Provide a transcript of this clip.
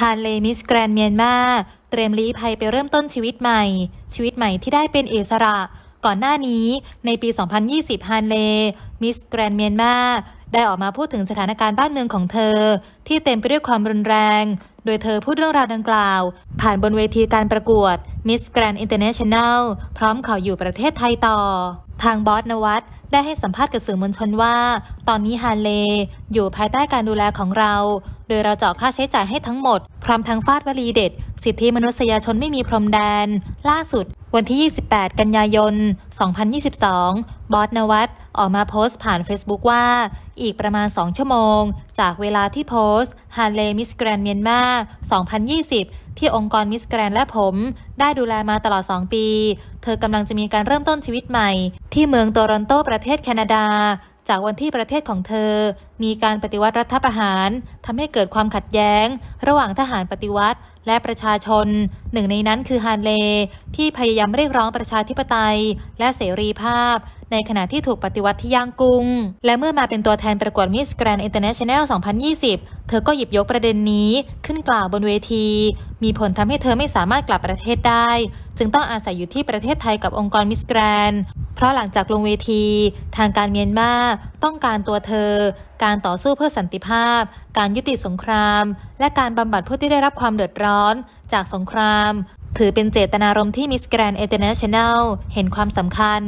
ฮานเลมิสแกรนเมียนมาเตรียมลี้ภัยไปเริ่มต้นชีวิตใหม่ ชีวิตใหม่ที่ได้เป็นเอสระ ก่อนหน้านี้ในปี 2020 ฮานเล มิสแกรนเมียนมาได้ออกมาพูดถึงสถานการณ์บ้านเมืองของเธอ ที่เต็มไปด้วยความรุนแรง โดยเธอพูดเรื่องราวดังกล่าว ผ่านบนเวทีการประกวด Miss Grand International พร้อมขออยู่ประเทศไทยต่อทางบอสนวัตได้ให้สัมภาษณ์กับสื่อมวลชนว่า ตอนนี้ฮาเล อยู่ภายใต้การดูแลของเรา โดยเราเจาะค่าใช้จ่ายให้ทั้งหมดพร้อมทางฟาดวลีเด็ด สิทธิมนุษยชนไม่มีพรมแดนล่าสุด วันที่ 28 กันยายน 2022 บอสนวัตออกมาโพสต์ผ่าน Facebook ว่า อีกประมาณ 2 ชั่วโมง จากเวลาที่โพสต์ฮันเลมิสแกรนเมียนมา2020 ที่องค์กรมิสแกรนและผม ได้ดูแลมาตลอด 2 ปี เธอกำลังจะมีการเริ่มต้นชีวิตใหม่ ที่เมืองโตรอนโต ประเทศแคนาดาจากวันที่ประเทศของเธอ มีการปฏิวัติรัฐประหารทำให้เกิดความขัดแย้ง ระหว่างทหารปฏิวัติและประชาชน หนึ่งในนั้นคือฮานเล ที่พยายามเรียกร้องประชาธิปไตยและเสรีภาพ ในขณะที่ถูกปฏิวัติที่ย่างกุ้งและเมื่อมาเป็นตัวแทนประกวดมิสแกรนด์อินเตอร์เนชั่นแนล 2020 เธอก็หยิบยกประเด็นนี้ ขึ้นกล่าวบนเวที มีผลทำให้เธอไม่สามารถกลับประเทศได้ จึงต้องอาศัยอยู่ที่ประเทศไทยกับองค์กรมิสแกรนด์เพราะหลังจากลงเวทีทางการเมียนมาต้องการตัวเธอการต่อสู้เพื่อสันติภาพ การยุติสงคราม และการบำบัดผู้ที่ได้รับความเดือดร้อนจากสงครามถือเป็นเจตนารมณ์ที่มิสแกรนเอเตนเนชั่นแนลเห็นความสำคัญ